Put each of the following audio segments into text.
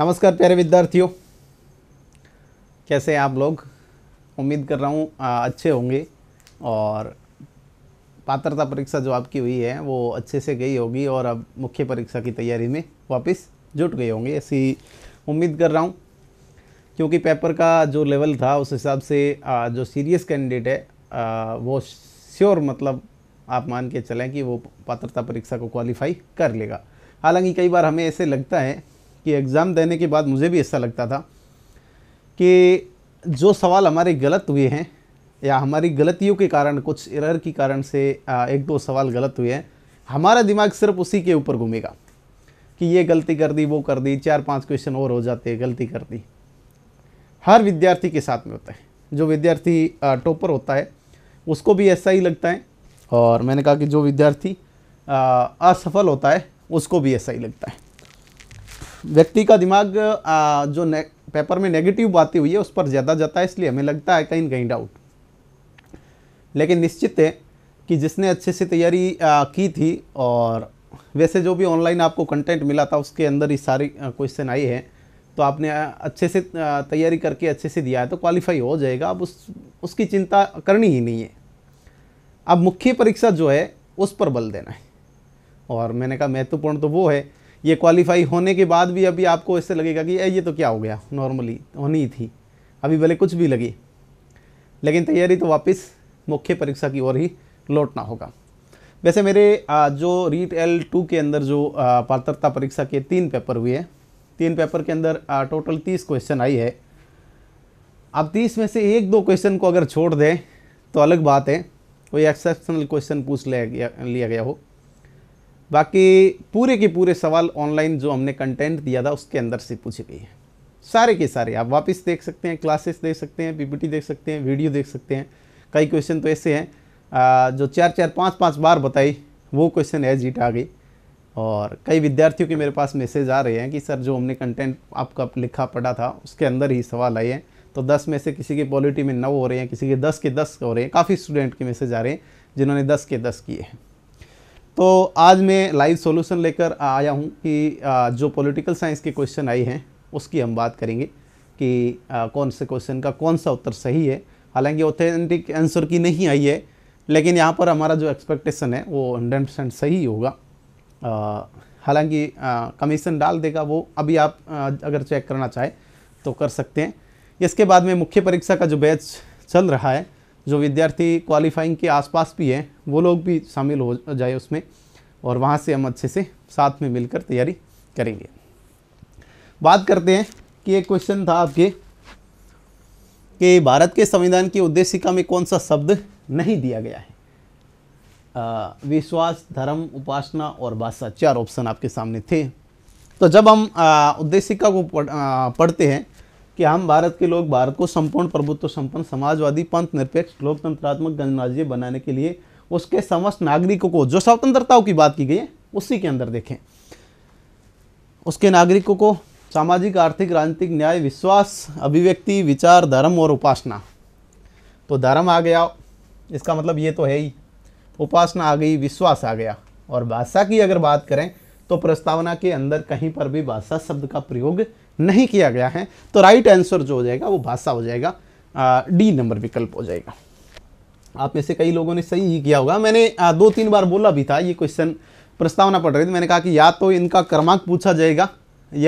नमस्कार प्यारे विद्यार्थियों कैसे हैं आप लोग उम्मीद कर रहा हूँ अच्छे होंगे और पात्रता परीक्षा जो आपकी हुई है वो अच्छे से गई होगी और अब मुख्य परीक्षा की तैयारी में वापस जुट गए होंगे ऐसी उम्मीद कर रहा हूँ क्योंकि पेपर का जो लेवल था उस हिसाब से जो सीरियस कैंडिडेट है वो श्योर मतलब आप मान के चलें कि वो पात्रता परीक्षा को क्वालिफाई कर लेगा हालांकि कई बार हमें ऐसे लगता है कि एग्ज़ाम देने के बाद मुझे भी ऐसा लगता था कि जो सवाल हमारे गलत हुए हैं या हमारी गलतियों के कारण कुछ एरर के कारण से एक दो सवाल गलत हुए हैं हमारा दिमाग सिर्फ उसी के ऊपर घूमेगा कि ये गलती कर दी वो कर दी चार पांच क्वेश्चन और हो जाते हैं गलती कर दी हर विद्यार्थी के साथ में होता है जो विद्यार्थी टॉपर होता है उसको भी ऐसा ही लगता है और मैंने कहा कि जो विद्यार्थी असफल होता है उसको भी ऐसा ही लगता है व्यक्ति का दिमाग आ, जो पेपर में नेगेटिव बातें हुई है उस पर ज़्यादा जाता है इसलिए हमें लगता है कहीं कहीं डाउट लेकिन निश्चित है कि जिसने अच्छे से तैयारी की थी और वैसे जो भी ऑनलाइन आपको कंटेंट मिला था उसके अंदर ही सारे क्वेश्चन आए हैं तो आपने अच्छे से तैयारी करके अच्छे से दिया है तो क्वालिफाई हो जाएगा अब उस उसकी चिंता करनी ही नहीं है अब मुख्य परीक्षा जो है उस पर बल देना है और मैंने कहा महत्वपूर्ण तो वो है ये क्वालिफाई होने के बाद भी अभी आपको इससे लगेगा कि ये तो क्या हो गया नॉर्मली होनी ही थी अभी भले कुछ भी लगी लेकिन तैयारी तो वापस मुख्य परीक्षा की ओर ही लौटना होगा वैसे मेरे जो रीट एल टू के अंदर जो पात्रता परीक्षा के तीन पेपर हुए हैं तीन पेपर के अंदर टोटल तीस क्वेश्चन आई है अब तीस में से एक दो क्वेश्चन को अगर छोड़ दें तो अलग बात है कोई एक्सेप्शनल क्वेश्चन पूछ लिया गया लिया गया हो बाकी पूरे के पूरे सवाल ऑनलाइन जो हमने कंटेंट दिया था उसके अंदर से पूछे गए हैं सारे के सारे आप वापस देख सकते हैं क्लासेस देख सकते हैं पीपीटी देख सकते हैं वीडियो देख सकते हैं कई क्वेश्चन तो ऐसे हैं जो चार चार पाँच पाँच बार बताई वो क्वेश्चन एज इट आ गई और कई विद्यार्थियों के मेरे पास मैसेज आ रहे हैं कि सर जो हमने कंटेंट आपका लिखा पढ़ा था उसके अंदर ही सवाल आए हैं तो दस में से किसी के पॉलिटी में नौ हो रहे हैं किसी के दस के दस हो रहे हैं काफ़ी स्टूडेंट के मैसेज आ रहे हैं जिन्होंने दस के दस किए हैं तो आज मैं लाइव सॉल्यूशन लेकर आया हूँ कि जो पॉलिटिकल साइंस के क्वेश्चन आए हैं उसकी हम बात करेंगे कि कौन से क्वेश्चन का कौन सा उत्तर सही है हालांकि ऑथेंटिक आंसर की नहीं आई है लेकिन यहाँ पर हमारा जो एक्सपेक्टेशन है वो हंड्रेड परसेंट सही होगा हालांकि कमीशन डाल देगा वो अभी आप आ, अगर चेक करना चाहें तो कर सकते हैं इसके बाद में मुख्य परीक्षा का जो बैच चल रहा है जो विद्यार्थी क्वालिफाइंग के आसपास भी हैं वो लोग भी शामिल हो जाए उसमें और वहाँ से हम अच्छे से साथ में मिलकर तैयारी करेंगे बात करते हैं कि एक क्वेश्चन था आपके कि भारत के संविधान की उद्देशिका में कौन सा शब्द नहीं दिया गया है आ, विश्वास धर्म उपासना और भाषा चार ऑप्शन आपके सामने थे तो जब हम उद्देशिका को पढ़, आ, पढ़ते हैं कि हम भारत के लोग भारत को संपूर्ण प्रभुत्व संपन्न समाजवादी पंथ निरपेक्ष लोकतंत्रात्मक गणराज्य बनाने के लिए उसके समस्त नागरिकों को जो स्वतंत्रताओं की बात की गई है उसी के अंदर देखें उसके नागरिकों को सामाजिक आर्थिक राजनीतिक न्याय विश्वास अभिव्यक्ति विचार धर्म और उपासना तो धर्म आ गया इसका मतलब ये तो है ही उपासना आ गई विश्वास आ गया और भाषा की अगर बात करें तो प्रस्तावना के अंदर कहीं पर भी भाषा शब्द का प्रयोग नहीं किया गया है तो राइट आंसर जो हो जाएगा वो भाषा हो जाएगा डी नंबर विकल्प हो जाएगा आप में से कई लोगों ने सही ही किया होगा मैंने आ, दो तीन बार बोला भी था ये क्वेश्चन प्रस्तावना पढ़ रही थी मैंने कहा कि या तो इनका क्रमांक पूछा जाएगा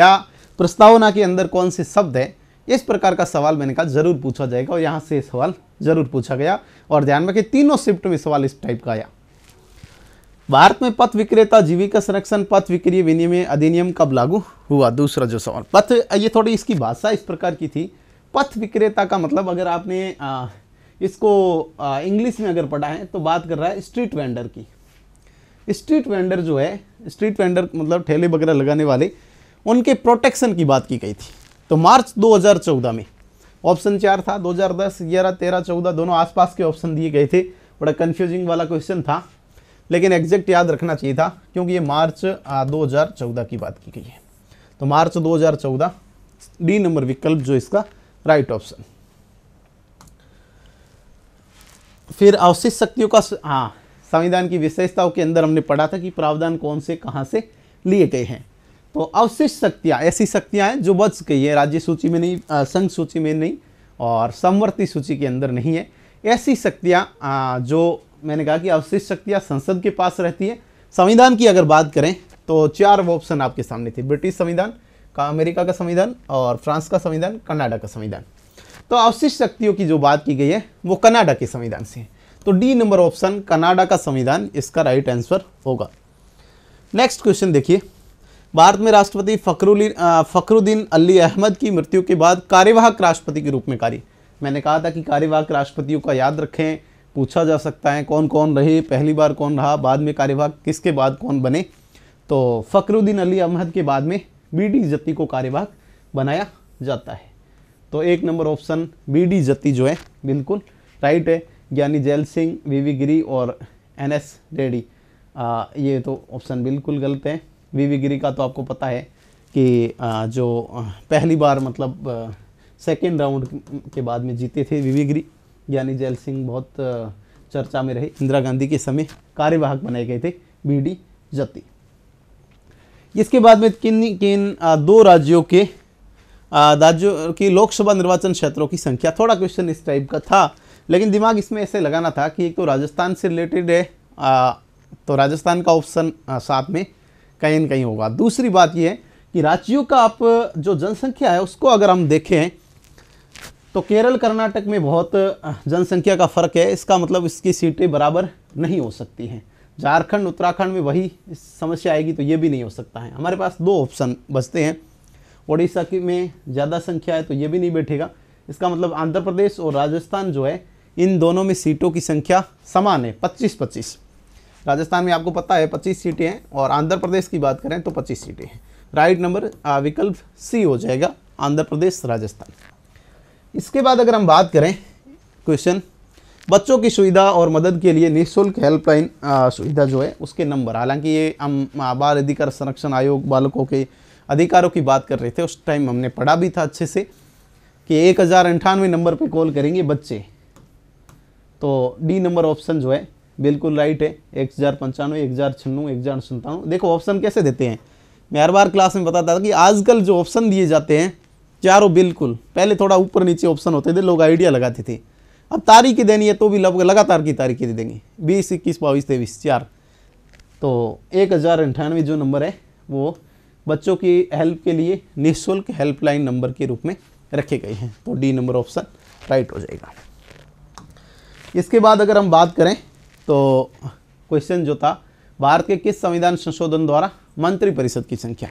या प्रस्तावना के अंदर कौन से शब्द है इस प्रकार का सवाल मैंने कहा जरूर पूछा जाएगा और यहाँ से सवाल जरूर पूछा गया और ध्यान रखें तीनों शिफ्ट में सवाल इस टाइप का आया भारत में पथ विक्रेता जीविका संरक्षण पथ विक्रिय विनिमय अधिनियम कब लागू हुआ दूसरा जो सवाल पथ ये थोड़ी इसकी भाषा इस प्रकार की थी पथ विक्रेता का मतलब अगर आपने आ, इसको इंग्लिश में अगर पढ़ा है तो बात कर रहा है स्ट्रीट वेंडर की स्ट्रीट वेंडर जो है स्ट्रीट वेंडर मतलब ठेले वगैरह लगाने वाले उनके प्रोटेक्शन की बात की गई थी तो मार्च 2014 में ऑप्शन चार था 2010, 11, 13, 14 दोनों आसपास के ऑप्शन दिए गए थे बड़ा कंफ्यूजिंग वाला क्वेश्चन था लेकिन एग्जैक्ट याद रखना चाहिए था क्योंकि ये मार्च 2014 की बात की गई है तो मार्च 2014 डी नंबर विकल्प जो इसका राइट ऑप्शन फिर अवशिष्ट शक्तियों का हाँ संविधान की विशेषताओं के अंदर हमने पढ़ा था कि प्रावधान कौन से कहाँ से लिए गए हैं तो अवशिष्ट शक्तियाँ ऐसी शक्तियाँ हैं जो बच गई है राज्य सूची में नहीं संघ सूची में नहीं और समवर्ती सूची के अंदर नहीं है ऐसी शक्तियाँ जो मैंने कहा कि अवशिष्ट शक्तियाँ संसद के पास रहती है संविधान की अगर बात करें तो चार वो ऑप्शन आपके सामने थे ब्रिटिश संविधान का अमेरिका का संविधान और फ्रांस का संविधान कनाडा का संविधान तो अवशिष्ट शक्तियों की जो बात की गई है वो कनाडा के संविधान से तो डी नंबर ऑप्शन कनाडा का संविधान इसका राइट आंसर होगा नेक्स्ट क्वेश्चन देखिए भारत में राष्ट्रपति फखरुली फखरुद्दीन अली अहमद की मृत्यु के बाद कार्यवाहक राष्ट्रपति के रूप में कार्य मैंने कहा था कि कार्यवाहक राष्ट्रपतियों का याद रखें पूछा जा सकता है कौन कौन रहे पहली बार कौन रहा बाद में कार्यवाहक किसके बाद कौन बने तो फकरुद्दीन अली अहमद के बाद में बी डी जत्ती को कार्यवाहक बनाया जाता है तो एक नंबर ऑप्शन बी डी जत्ती जो है बिल्कुल राइट है ज्ञानी जैल सिंह वी गिरी और एन एस रेडी ये तो ऑप्शन बिल्कुल गलत है वी गिरी का तो आपको पता है कि आ, जो पहली बार मतलब सेकेंड राउंड के बाद में जीते थे वी गिरी ज्ञानी जैल सिंह बहुत चर्चा में रहे इंदिरा गांधी के समय कार्यवाहक बनाए गए थे बी डी जती इसके बाद में किन किन दो राज्यों के राज्यों की लोकसभा निर्वाचन क्षेत्रों की संख्या थोड़ा क्वेश्चन इस टाइप का था लेकिन दिमाग इसमें ऐसे लगाना था कि एक तो राजस्थान से रिलेटेड है आ, तो राजस्थान का ऑप्शन साथ में कहीं न कहीं होगा दूसरी बात यह है कि राज्यों का आप जो जनसंख्या है उसको अगर हम देखें तो केरल कर्नाटक में बहुत जनसंख्या का फ़र्क है इसका मतलब इसकी सीटें बराबर नहीं हो सकती हैं झारखंड उत्तराखंड में वही समस्या आएगी तो ये भी नहीं हो सकता है हमारे पास दो ऑप्शन बचते हैं ओडिशा की में ज़्यादा संख्या है तो ये भी नहीं बैठेगा इसका मतलब आंध्र प्रदेश और राजस्थान जो है इन दोनों में सीटों की संख्या समान है पच्चीस पच्चीस राजस्थान में आपको पता है पच्चीस सीटें हैं और आंध्र प्रदेश की बात करें तो पच्चीस सीटें हैं राइट नंबर विकल्प सी हो जाएगा आंध्र प्रदेश राजस्थान इसके बाद अगर हम बात करें क्वेश्चन बच्चों की सुविधा और मदद के लिए निःशुल्क हेल्पलाइन सुविधा जो है उसके नंबर हालांकि ये हम बाल अधिकार संरक्षण आयोग बालकों के अधिकारों की बात कर रहे थे उस टाइम हमने पढ़ा भी था अच्छे से कि एक हज़ार अंठानवे नंबर पर कॉल करेंगे बच्चे तो डी नंबर ऑप्शन जो है बिल्कुल राइट है एक हज़ार पंचानवे एक हज़ार छन्नवे एक हज़ार संतानवे देखो ऑप्शन कैसे देते हैं मैं हर बार क्लास में बताता था कि आजकल जो ऑप्शन दिए जाते हैं चारों बिल्कुल पहले थोड़ा ऊपर नीचे ऑप्शन होते थे लोग आइडिया लगाते थे अब तारीखें देनी है तो भी लगभग लगातार की तारीखें दे देंगे बीस इक्कीस बाईस तेईस चार तो एक हज़ार अंठानवे जो नंबर है वो बच्चों की हेल्प के लिए निःशुल्क हेल्पलाइन नंबर के रूप में रखे गए हैं तो डी नंबर ऑप्शन राइट हो जाएगा इसके बाद अगर हम बात करें तो क्वेश्चन जो था भारत के किस संविधान संशोधन द्वारा मंत्रिपरिषद की संख्या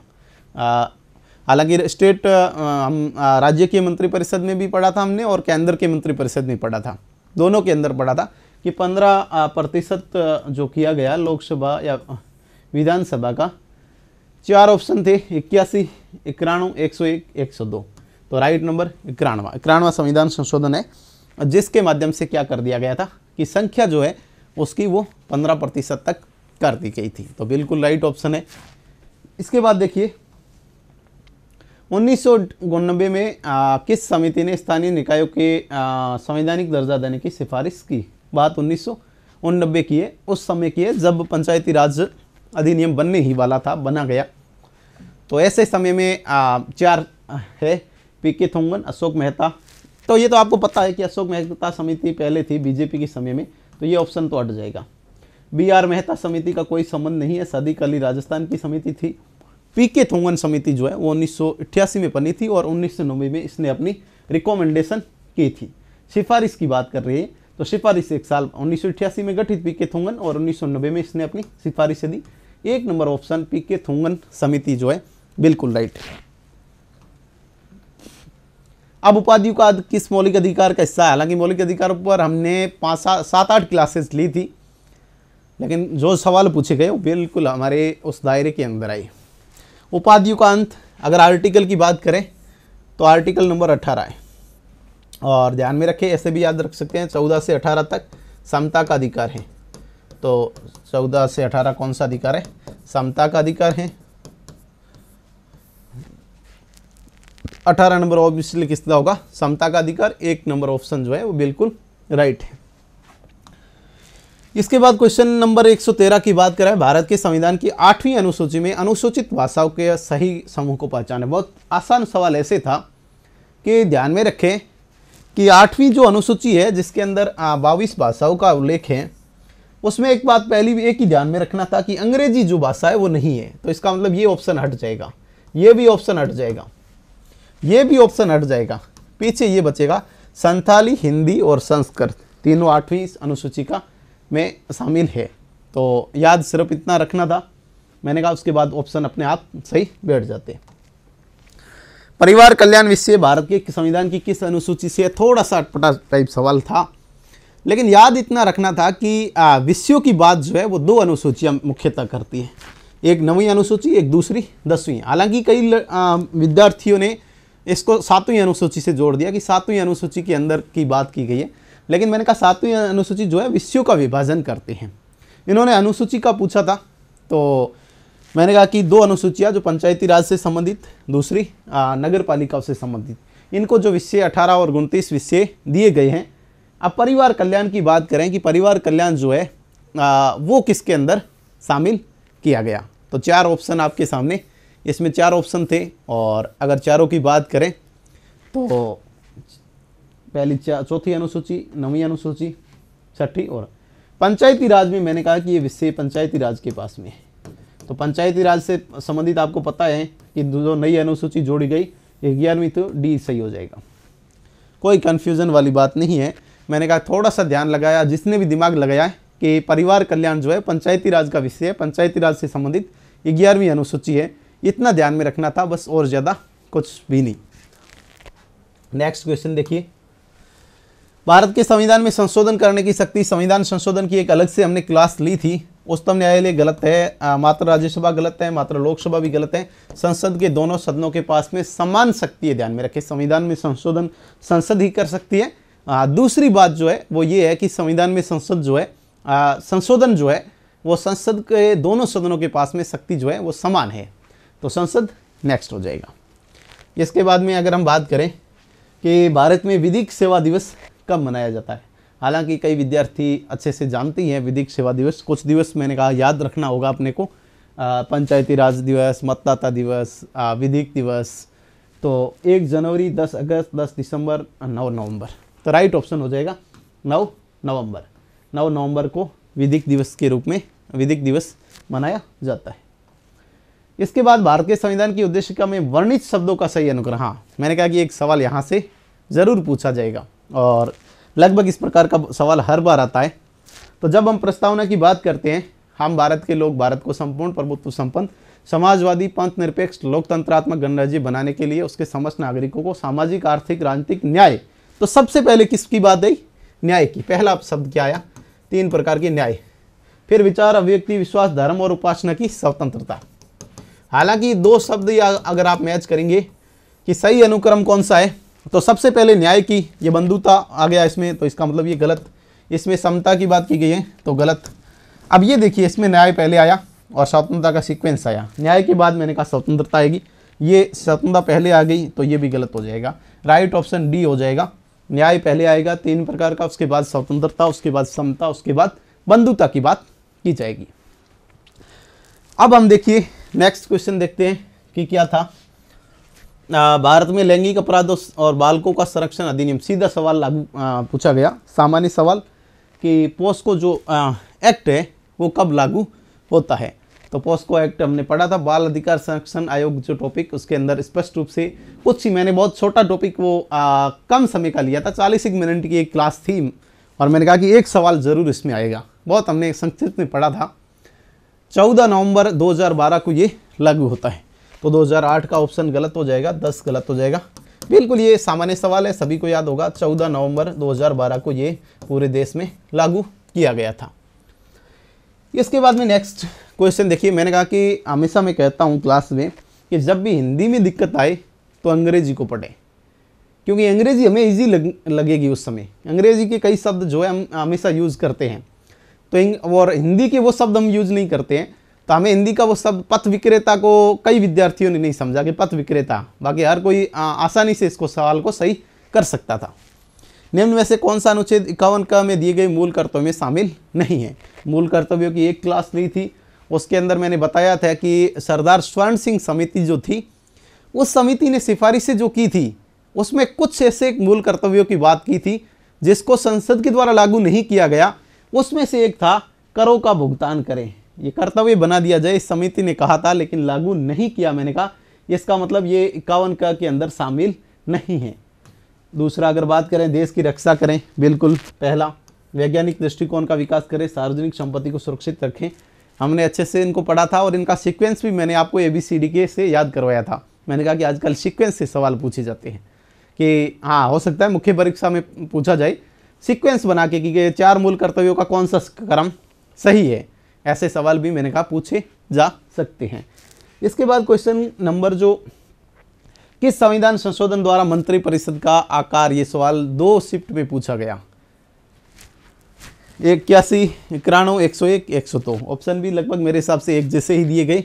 हालांकि स्टेट हम राज्य के मंत्री परिषद में भी पढ़ा था हमने और केंद्र के मंत्री परिषद में पढ़ा था दोनों के अंदर पढ़ा था कि पंद्रह प्रतिशत जो किया गया लोकसभा या विधानसभा का चार ऑप्शन थे इक्यासी इक्यानवे एक सौ एक एक सौ दो तो राइट नंबर इक्यानवा इक्यानवा संविधान संशोधन है जिसके माध्यम से क्या कर दिया गया था कि संख्या जो है उसकी वो पंद्रह प्रतिशत तक कर दी गई थी तो बिल्कुल राइट ऑप्शन है इसके बाद देखिए उन्नीस में आ, किस समिति ने स्थानीय निकायों के संवैधानिक दर्जा देने की सिफारिश की बात उन्नीस की है उस समय की है जब पंचायती राज अधिनियम बनने ही वाला था बना गया तो ऐसे समय में आ, चार है पी के थोंगन अशोक मेहता तो ये तो आपको पता है कि अशोक मेहता समिति पहले थी बीजेपी के समय में तो ये ऑप्शन तो हट जाएगा बी आर मेहता समिति का कोई संबंध नहीं है सदी कली राजस्थान की समिति थी पी के थोंगन समिति जो है वो उन्नीस में बनी थी और उन्नीस में इसने अपनी रिकॉमेंडेशन की थी सिफारिश की बात कर रही है तो सिफारिश एक साल उन्नीस में गठित पी के थोंगन और उन्नीस में इसने अपनी सिफारिशें दी एक नंबर ऑप्शन पी के थोंगन समिति जो है बिल्कुल राइट अब उपाधियों का किस मौलिक अधिकार का हिस्सा है हालांकि मौलिक अधिकार पर हमने पाँच सात आठ क्लासेस ली थी लेकिन जो सवाल पूछे गए वो बिल्कुल हमारे उस दायरे के अंदर आई उपाधियों का अंत अगर आर्टिकल की बात करें तो आर्टिकल नंबर अठारह है और ध्यान में रखें ऐसे भी याद रख सकते हैं चौदह से अठारह तक समता का अधिकार है तो चौदह से अठारह कौन सा अधिकार है समता का अधिकार है अठारह नंबर ऑब्वियसली किसका होगा समता का अधिकार एक नंबर ऑप्शन जो है वो बिल्कुल राइट है इसके बाद क्वेश्चन नंबर 113 की बात करें भारत के संविधान की आठवीं अनुसूची में अनुसूचित भाषाओं के सही समूह को पहचाने बहुत आसान सवाल ऐसे था कि ध्यान में रखें कि आठवीं जो अनुसूची है जिसके अंदर बाईस भाषाओं का उल्लेख है उसमें एक बात पहली भी एक ही ध्यान में रखना था कि अंग्रेजी जो भाषा है वो नहीं है तो इसका मतलब ये ऑप्शन हट जाएगा ये भी ऑप्शन हट जाएगा ये भी ऑप्शन हट जाएगा पीछे ये बचेगा संथाली हिंदी और संस्कृत तीनों आठवीं अनुसूची का में शामिल है तो याद सिर्फ इतना रखना था मैंने कहा उसके बाद ऑप्शन अपने आप सही बैठ जाते परिवार कल्याण विषय भारत के संविधान की किस अनुसूची से थोड़ा सा अटपटा टाइप सवाल था लेकिन याद इतना रखना था कि विषयों की बात जो है वो दो अनुसूचियाँ मुख्यतः करती हैं एक नवी अनुसूची एक दूसरी दसवीं हालांकि कई विद्यार्थियों ने इसको सातवीं अनुसूची से जोड़ दिया कि सातवीं अनुसूची के अंदर की बात की गई है लेकिन मैंने कहा सातवीं अनुसूची जो है विषयों का विभाजन करते हैं इन्होंने अनुसूची का पूछा था तो मैंने कहा कि दो अनुसूचियाँ जो पंचायती राज से संबंधित दूसरी नगर पालिकाओं से संबंधित इनको जो विषय अठारह और उनतीस विषय दिए गए हैं अब परिवार कल्याण की बात करें कि परिवार कल्याण जो है आ, वो किसके अंदर शामिल किया गया तो चार ऑप्शन आपके सामने इसमें चार ऑप्शन थे और अगर चारों की बात करें तो पहली चौथी अनुसूची नवी अनुसूची छठी और पंचायती राज में मैंने कहा कि ये विषय पंचायती राज के पास में है तो पंचायती राज से संबंधित आपको पता है कि जो नई अनुसूची जोड़ी गई ग्यारहवीं तो डी सही हो जाएगा कोई कन्फ्यूज़न वाली बात नहीं है मैंने कहा थोड़ा सा ध्यान लगाया जिसने भी दिमाग लगाया कि परिवार कल्याण जो है पंचायती राज का विषय है पंचायती राज से संबंधित ग्यारहवीं अनुसूची है इतना ध्यान में रखना था बस और ज़्यादा कुछ भी नहीं नेक्स्ट क्वेश्चन देखिए भारत के संविधान में संशोधन करने की शक्ति संविधान संशोधन की एक अलग से हमने क्लास ली थी उच्चतम न्यायालय गलत है मात्र राज्यसभा गलत है मात्र लोकसभा भी गलत है संसद के दोनों सदनों के पास में समान शक्ति है ध्यान में रखें संविधान में संशोधन संसद ही कर सकती है आ, दूसरी बात जो है वो ये है कि संविधान में संसद जो है आ, संशोधन जो है वो संसद के दोनों सदनों के पास में शक्ति जो है वो समान है तो संसद नेक्स्ट हो जाएगा इसके बाद में अगर हम बात करें कि भारत में विधिक सेवा दिवस कब मनाया जाता है हालांकि कई विद्यार्थी अच्छे से जानती हैं विधिक सेवा दिवस कुछ दिवस मैंने कहा याद रखना होगा अपने को पंचायती राज दिवस मतदाता दिवस विधिक दिवस तो एक जनवरी दस अगस्त दस दिसंबर नौ नवंबर तो राइट ऑप्शन हो जाएगा नौ नवंबर नौ नवंबर को विधिक दिवस के रूप में विधिक दिवस मनाया जाता है इसके बाद भारतीय संविधान की उद्देशिका में वर्णित शब्दों का सही अनुग्रह हाँ, मैंने कहा कि एक सवाल यहाँ से ज़रूर पूछा जाएगा और लगभग इस प्रकार का सवाल हर बार आता है तो जब हम प्रस्तावना की बात करते हैं हम भारत के लोग भारत को संपूर्ण प्रभुत्व संपन्न समाजवादी पंथ निरपेक्ष लोकतंत्रात्मक गणराज्य बनाने के लिए उसके समस्त नागरिकों को सामाजिक आर्थिक राजनीतिक न्याय तो सबसे पहले किसकी बात आई न्याय की पहला शब्द क्या आया तीन प्रकार के न्याय फिर विचार अभिव्यक्ति विश्वास धर्म और उपासना की स्वतंत्रता हालांकि दो शब्द या अगर आप मैच करेंगे कि सही अनुक्रम कौन सा है तो सबसे पहले न्याय की ये बंधुता आ गया इसमें तो इसका मतलब ये गलत इसमें समता की बात की गई है तो गलत अब ये देखिए इसमें न्याय पहले आया और स्वतंत्रता का सीक्वेंस आया न्याय के बाद मैंने कहा स्वतंत्रता आएगी ये स्वतंत्रता पहले आ गई तो ये भी गलत हो जाएगा राइट ऑप्शन डी हो जाएगा न्याय पहले आएगा तीन प्रकार का उसके बाद स्वतंत्रता उसके बाद समता उसके बाद बंधुता की बात की जाएगी अब हम देखिए नेक्स्ट क्वेश्चन देखते हैं कि क्या था भारत में लैंगिक अपराधों और बालकों का संरक्षण अधिनियम सीधा सवाल लागू पूछा गया सामान्य सवाल कि पोस्को जो आ, एक्ट है वो कब लागू होता है तो पोस्को एक्ट हमने पढ़ा था बाल अधिकार संरक्षण आयोग जो टॉपिक उसके अंदर स्पष्ट रूप से कुछ ही मैंने बहुत छोटा टॉपिक वो आ, कम समय का लिया था चालीस एक मिनट की एक क्लास थी और मैंने कहा कि एक सवाल ज़रूर इसमें आएगा बहुत हमने संक्षिप्त में पढ़ा था चौदह नवंबर 2012 को ये लागू होता है तो 2008 का ऑप्शन गलत हो जाएगा 10 गलत हो जाएगा बिल्कुल ये सामान्य सवाल है सभी को याद होगा 14 नवंबर 2012 को ये पूरे देश में लागू किया गया था इसके बाद में नेक्स्ट क्वेश्चन देखिए मैंने कहा कि हमेशा मैं कहता हूँ क्लास में कि जब भी हिंदी में दिक्कत आए तो अंग्रेजी को पढ़ें क्योंकि अंग्रेजी हमें ईजी लग, लगेगी उस समय अंग्रेजी के कई शब्द जो है हम हमेशा यूज़ करते हैं तो और हिंदी के वो शब्द हम यूज़ नहीं करते हैं तो हमें हिंदी का वो शब्द पथ विक्रेता को कई विद्यार्थियों ने नहीं समझा कि पथ विक्रेता बाकी हर कोई आसानी से इसको सवाल को सही कर सकता था निम्न में से कौन सा अनुच्छेद इक्यावन का में दिए गए मूल कर्तव्य में शामिल नहीं है मूल कर्तव्यों की एक क्लास ली थी उसके अंदर मैंने बताया था कि सरदार स्वर्ण सिंह समिति जो थी उस समिति ने सिफारिशें जो की थी उसमें कुछ ऐसे मूल कर्तव्यों की बात की थी जिसको संसद के द्वारा लागू नहीं किया गया उसमें से एक था करों का भुगतान करें ये कर्तव्य बना दिया जाए इस समिति ने कहा था लेकिन लागू नहीं किया मैंने कहा इसका मतलब ये इक्यावन का के अंदर शामिल नहीं है दूसरा अगर बात करें देश की रक्षा करें बिल्कुल पहला वैज्ञानिक दृष्टिकोण का विकास करें सार्वजनिक संपत्ति को सुरक्षित रखें हमने अच्छे से इनको पढ़ा था और इनका सीक्वेंस भी मैंने आपको ए बी सी डी के से याद करवाया था मैंने कहा कि आजकल सीक्वेंस से सवाल पूछे जाते हैं कि हाँ हो सकता है मुख्य परीक्षा में पूछा जाए सीक्वेंस बना के कि चार मूल कर्तव्यों का कौन सा क्रम सही है ऐसे सवाल भी मैंने कहा पूछे जा सकते हैं इसके बाद क्वेश्चन नंबर जो किस संविधान संशोधन द्वारा मंत्रिपरिषद का आकार ये सवाल दो शिफ्ट में पूछा गया इक्यासी इक्यानवे एक सौ एक एक सौ दो ऑप्शन भी लगभग मेरे हिसाब से एक जैसे ही दिए गए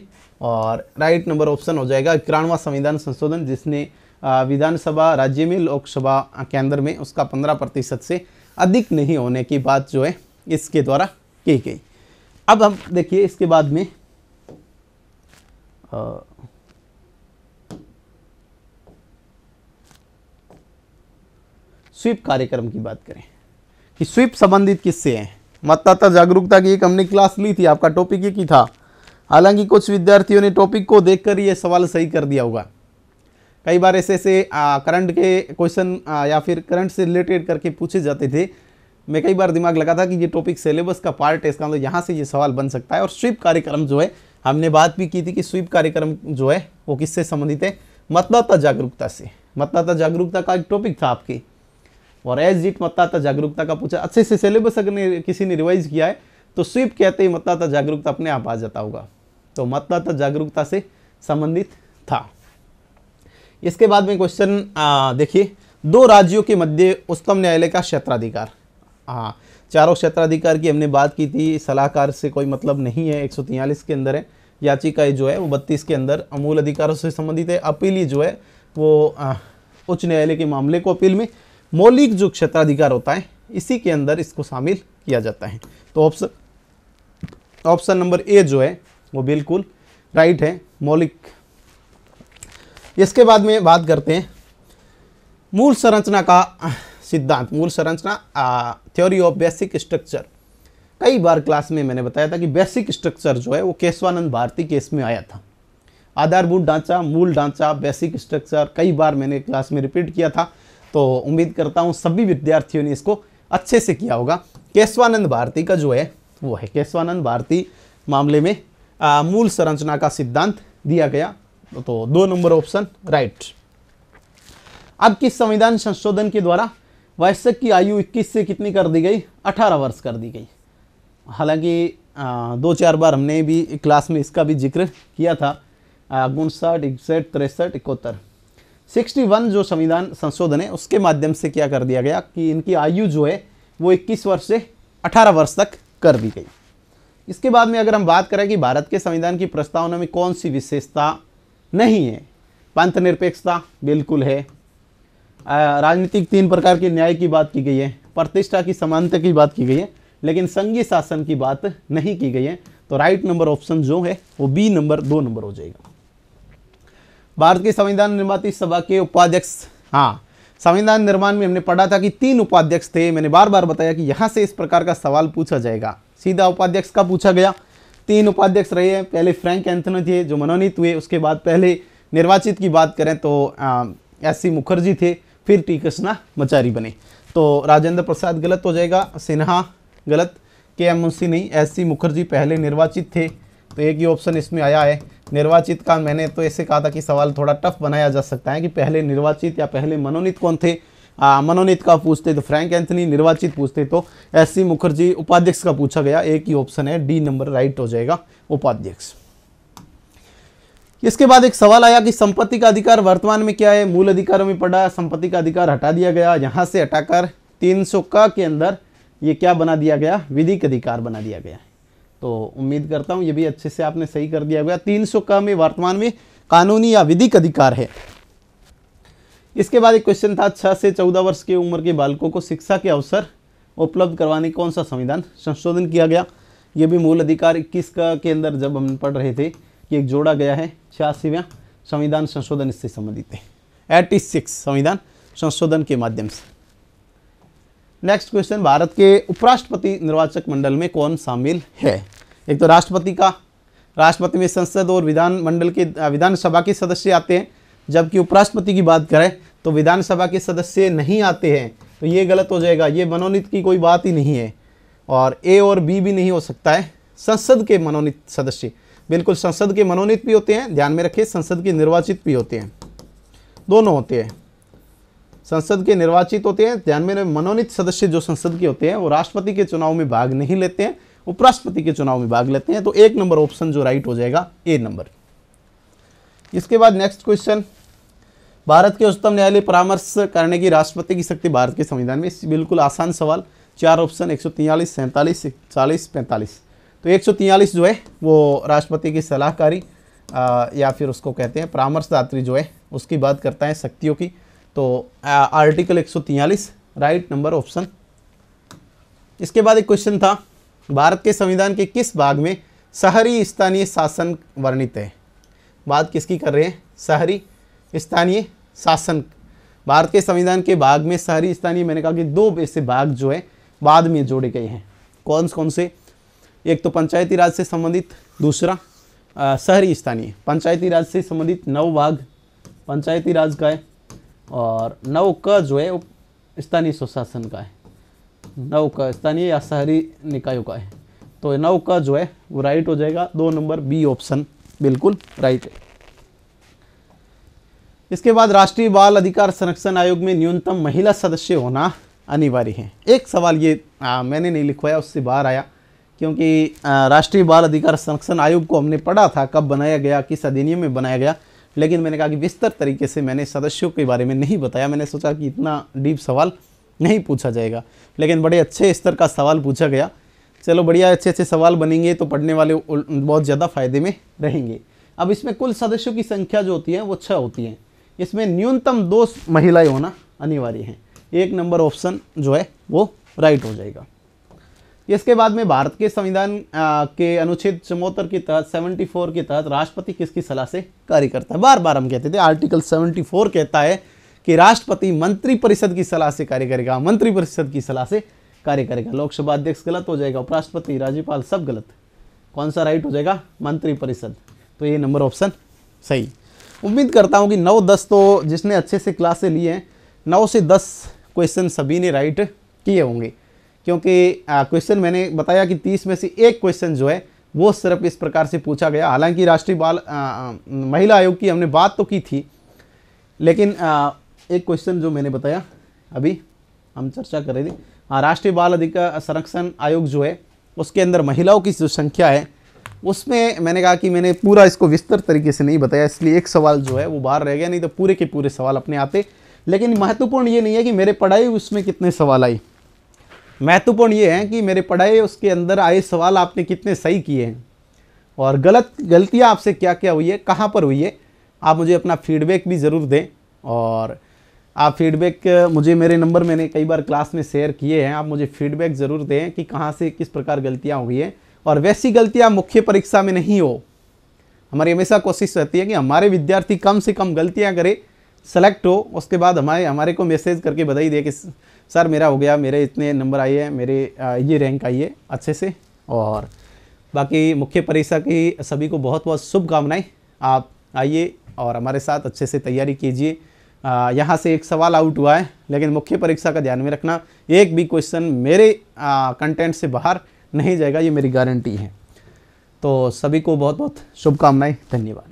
और राइट नंबर ऑप्शन हो जाएगा इक्यानवा संविधान संशोधन जिसने विधानसभा राज्य में लोकसभा केंद्र में उसका पंद्रह प्रतिशत से अधिक नहीं होने की बात जो है इसके द्वारा की गई अब हम देखिए इसके बाद में आ, स्वीप कार्यक्रम की बात करें कि स्वीप संबंधित किससे हैं मतदाता जागरूकता की एक हमने क्लास ली थी आपका टॉपिक एक ही था हालांकि कुछ विद्यार्थियों ने टॉपिक को देखकर ये सवाल सही कर दिया होगा कई बार ऐसे ऐसे करंट के क्वेश्चन या फिर करंट से रिलेटेड करके पूछे जाते थे मैं कई बार दिमाग लगा था कि ये टॉपिक सिलेबस का पार्ट है इसका मतलब यहाँ से ये सवाल बन सकता है और स्वीप कार्यक्रम जो है हमने बात भी की थी कि स्वीप कार्यक्रम जो है वो किससे संबंधित है मतदाता जागरूकता से मतदाता जागरूकता का एक टॉपिक था आपकी और एज जीट मतदाता जागरूकता का पूछा अच्छे से सिलेबस अगर किसी ने रिवाइज किया है तो स्वीप कहते ही मतदाता जागरूकता अपने आप आ जाता होगा तो मतदाता जागरूकता से संबंधित था इसके बाद में क्वेश्चन देखिए दो राज्यों के मध्य उच्चतम न्यायालय का क्षेत्राधिकार हाँ चारों क्षेत्राधिकार की हमने बात की थी सलाहकार से कोई मतलब नहीं है एक के अंदर है याचिकाएँ जो है वो बत्तीस के अंदर अमूल अधिकारों से संबंधित है अपीली जो है वो उच्च न्यायालय के मामले को अपील में मौलिक जो क्षेत्राधिकार होता है इसी के अंदर इसको शामिल किया जाता है तो ऑप्शन ऑप्शन नंबर ए जो है वो बिल्कुल राइट है मौलिक इसके बाद में बात करते हैं मूल संरचना का सिद्धांत मूल संरचना थ्योरी ऑफ बेसिक स्ट्रक्चर कई बार क्लास में मैंने बताया था कि बेसिक स्ट्रक्चर जो है वो केशवानंद भारती केस में आया था आधारभूत ढांचा मूल ढांचा बेसिक स्ट्रक्चर कई बार मैंने क्लास में रिपीट किया था तो उम्मीद करता हूँ सभी विद्यार्थियों ने इसको अच्छे से किया होगा केशवानंद भारती का जो है वो है केशवानंद भारती मामले में आ, मूल संरचना का सिद्धांत दिया गया तो दो नंबर ऑप्शन राइट अब किस संविधान संशोधन के द्वारा वयस्क की आयु 21 से कितनी कर दी गई 18 वर्ष कर दी गई हालांकि दो चार बार हमने भी क्लास में इसका भी जिक्र किया था उनसठ इकसठ तिरसठ इकहत्तर सिक्सटी वन जो संविधान संशोधन है उसके माध्यम से क्या कर दिया गया कि इनकी आयु जो है वो 21 वर्ष से 18 वर्ष तक कर दी गई इसके बाद में अगर हम बात करें कि भारत के संविधान की प्रस्तावना में कौन सी विशेषता नहीं है पंथ निरपेक्षता बिल्कुल है राजनीतिक तीन प्रकार के न्याय की बात की गई है प्रतिष्ठा की समानता की बात की गई है लेकिन संघीय शासन की बात नहीं की गई है तो राइट नंबर ऑप्शन जो है वो बी नंबर दो नंबर हो जाएगा भारत के संविधान निर्माती सभा के उपाध्यक्ष हाँ संविधान निर्माण में हमने पढ़ा था कि तीन उपाध्यक्ष थे मैंने बार बार बताया कि यहाँ से इस प्रकार का सवाल पूछा जाएगा सीधा उपाध्यक्ष का पूछा गया तीन उपाध्यक्ष रहे हैं पहले फ्रैंक एंथनी थे जो मनोनीत हुए उसके बाद पहले निर्वाचित की बात करें तो एस सी मुखर्जी थे फिर टी कृष्णा मचारी बने तो राजेंद्र प्रसाद गलत हो जाएगा सिन्हा गलत के एम मुंशी नहीं एस सी मुखर्जी पहले निर्वाचित थे तो एक ही ऑप्शन इसमें आया है निर्वाचित का मैंने तो ऐसे कहा था कि सवाल थोड़ा टफ बनाया जा सकता है कि पहले निर्वाचित या पहले मनोनीत कौन थे आ, मनोनीत का पूछते तो फ्रैंक एंथनी निर्वाचित पूछते तो एस सी मुखर्जी उपाध्यक्ष का पूछा गया एक ही ऑप्शन है डी नंबर राइट हो जाएगा उपाध्यक्ष इसके बाद एक सवाल आया कि संपत्ति का अधिकार वर्तमान में क्या है मूल अधिकारों में पड़ा संपत्ति का अधिकार हटा दिया गया यहाँ से हटाकर तीन सौ के अंदर ये क्या बना दिया गया विधिक अधिकार बना दिया गया तो उम्मीद करता हूँ ये भी अच्छे से आपने सही कर दिया गया तीन सौ में वर्तमान में कानूनी या विधिक अधिकार है इसके बाद एक क्वेश्चन था छः से चौदह वर्ष की उम्र के बालकों को शिक्षा के अवसर उपलब्ध करवाने कौन सा संविधान संशोधन किया गया ये भी मूल अधिकार इक्कीस का के अंदर जब हम पढ़ रहे थे ये जोड़ा गया है छियासीवें संविधान संशोधन इससे संबंधित है एटी सिक्स संविधान संशोधन के माध्यम से नेक्स्ट क्वेश्चन भारत के उपराष्ट्रपति निर्वाचक मंडल में कौन शामिल है एक तो राष्ट्रपति का राष्ट्रपति में संसद और विधान मंडल के विधानसभा के सदस्य आते हैं जबकि उपराष्ट्रपति की बात करें तो विधानसभा के सदस्य नहीं आते हैं तो ये गलत हो जाएगा ये मनोनीत की कोई बात ही नहीं है और ए और बी भी नहीं हो सकता है संसद के मनोनीत सदस्य बिल्कुल संसद के मनोनीत भी होते हैं ध्यान में रखिए संसद के निर्वाचित भी होते हैं दोनों होते हैं संसद के निर्वाचित होते हैं ध्यान में मनोनीत सदस्य जो संसद के होते हैं वो राष्ट्रपति के चुनाव में भाग नहीं लेते हैं उपराष्ट्रपति के चुनाव में भाग लेते हैं तो एक नंबर ऑप्शन जो राइट हो जाएगा ए नंबर इसके बाद नेक्स्ट क्वेश्चन भारत के उच्चतम न्यायालय परामर्श करने की राष्ट्रपति की शक्ति भारत के संविधान में बिल्कुल आसान सवाल चार ऑप्शन एक सौ तिहालीस सैंतालीस चालीस पैंतालीस तो एक जो है वो राष्ट्रपति की सलाहकारी या फिर उसको कहते हैं परामर्शदात्री जो है उसकी बात करता है शक्तियों की तो आ, आर्टिकल एक राइट नंबर ऑप्शन इसके बाद एक क्वेश्चन था भारत के संविधान के किस भाग में शहरी स्थानीय शासन वर्णित है बात किसकी कर रहे हैं शहरी स्थानीय शासन भारत के संविधान के भाग में शहरी स्थानीय मैंने कहा कि दो ऐसे भाग जो है बाद में जोड़े गए हैं कौन कौन से एक तो पंचायती राज से संबंधित दूसरा शहरी स्थानीय पंचायती राज से संबंधित नौ भाग पंचायती राज का है और नौ क जो है वो स्थानीय स्वशासन का है नौ क स्थानीय या शहरी निकायों का है तो नौ क जो है वो राइट हो जाएगा दो नंबर बी ऑप्शन बिल्कुल राइट है इसके बाद राष्ट्रीय बाल अधिकार संरक्षण आयोग में न्यूनतम महिला सदस्य होना अनिवार्य है एक सवाल ये आ, मैंने नहीं लिखवाया उससे बाहर आया क्योंकि राष्ट्रीय बाल अधिकार संरक्षण आयोग को हमने पढ़ा था कब बनाया गया किस अधिनियम में बनाया गया लेकिन मैंने कहा कि विस्तृत तरीके से मैंने सदस्यों के बारे में नहीं बताया मैंने सोचा कि इतना डीप सवाल नहीं पूछा जाएगा लेकिन बड़े अच्छे स्तर का सवाल पूछा गया चलो बढ़िया अच्छे अच्छे सवाल बनेंगे तो पढ़ने वाले बहुत ज़्यादा फायदे में रहेंगे अब इसमें कुल सदस्यों की संख्या जो होती है वो छः होती है इसमें न्यूनतम दो महिलाएं होना अनिवार्य हैं एक नंबर ऑप्शन जो है वो राइट हो जाएगा इसके बाद में भारत के संविधान के अनुच्छेद चौहत्तर के तहत 74 के तहत राष्ट्रपति किसकी सलाह से कार्य करता है बार बार हम कहते थे आर्टिकल 74 कहता है कि राष्ट्रपति मंत्रिपरिषद की सलाह से कार्य करेगा मंत्रिपरिषद की सलाह से कार्य करेगा लोकसभा अध्यक्ष गलत हो जाएगा उपराष्ट्रपति राज्यपाल सब गलत कौन सा राइट हो जाएगा मंत्रिपरिषद तो ये नंबर ऑप्शन सही उम्मीद करता हूँ कि नौ दस तो जिसने अच्छे से क्लासे लिए हैं नौ से दस क्वेश्चन सभी ने राइट किए होंगे क्योंकि क्वेश्चन मैंने बताया कि तीस में से एक क्वेश्चन जो है वो सिर्फ इस प्रकार से पूछा गया हालांकि राष्ट्रीय बाल आ, महिला आयोग की हमने बात तो की थी लेकिन आ, एक क्वेश्चन जो मैंने बताया अभी हम चर्चा कर रहे थे राष्ट्रीय बाल अधिकार संरक्षण आयोग जो है उसके अंदर महिलाओं की जो संख्या है उसमें मैंने कहा कि मैंने पूरा इसको विस्तृत तरीके से नहीं बताया इसलिए एक सवाल जो है वो बाहर रह गया नहीं तो पूरे के पूरे सवाल अपने आते लेकिन महत्वपूर्ण ये नहीं है कि मेरे पढ़ाई उसमें कितने सवाल आए महत्वपूर्ण ये है कि मेरे पढ़ाए उसके अंदर आए सवाल आपने कितने सही किए हैं और गलत गलतियाँ आपसे क्या क्या हुई है कहाँ पर हुई है आप मुझे अपना फीडबैक भी ज़रूर दें और आप फीडबैक मुझे मेरे नंबर मैंने कई बार क्लास में शेयर किए हैं आप मुझे फीडबैक ज़रूर दें कि कहाँ से किस प्रकार गलतियाँ हुई हैं और वैसी गलतियाँ मुख्य परीक्षा में नहीं हो हमारी हमेशा कोशिश रहती है कि हमारे विद्यार्थी कम से कम गलतियाँ करें सेलेक्ट हो उसके बाद हमारे हमारे को मैसेज करके बधाई दे कि सर मेरा हो गया मेरे इतने नंबर आए हैं मेरे ये रैंक आई है अच्छे से और बाकी मुख्य परीक्षा की सभी को बहुत बहुत शुभकामनाएं आप आइए और हमारे साथ अच्छे से तैयारी कीजिए यहाँ से एक सवाल आउट हुआ है लेकिन मुख्य परीक्षा का ध्यान में रखना एक भी क्वेश्चन मेरे कंटेंट से बाहर नहीं जाएगा ये मेरी गारंटी है तो सभी को बहुत बहुत शुभकामनाएं धन्यवाद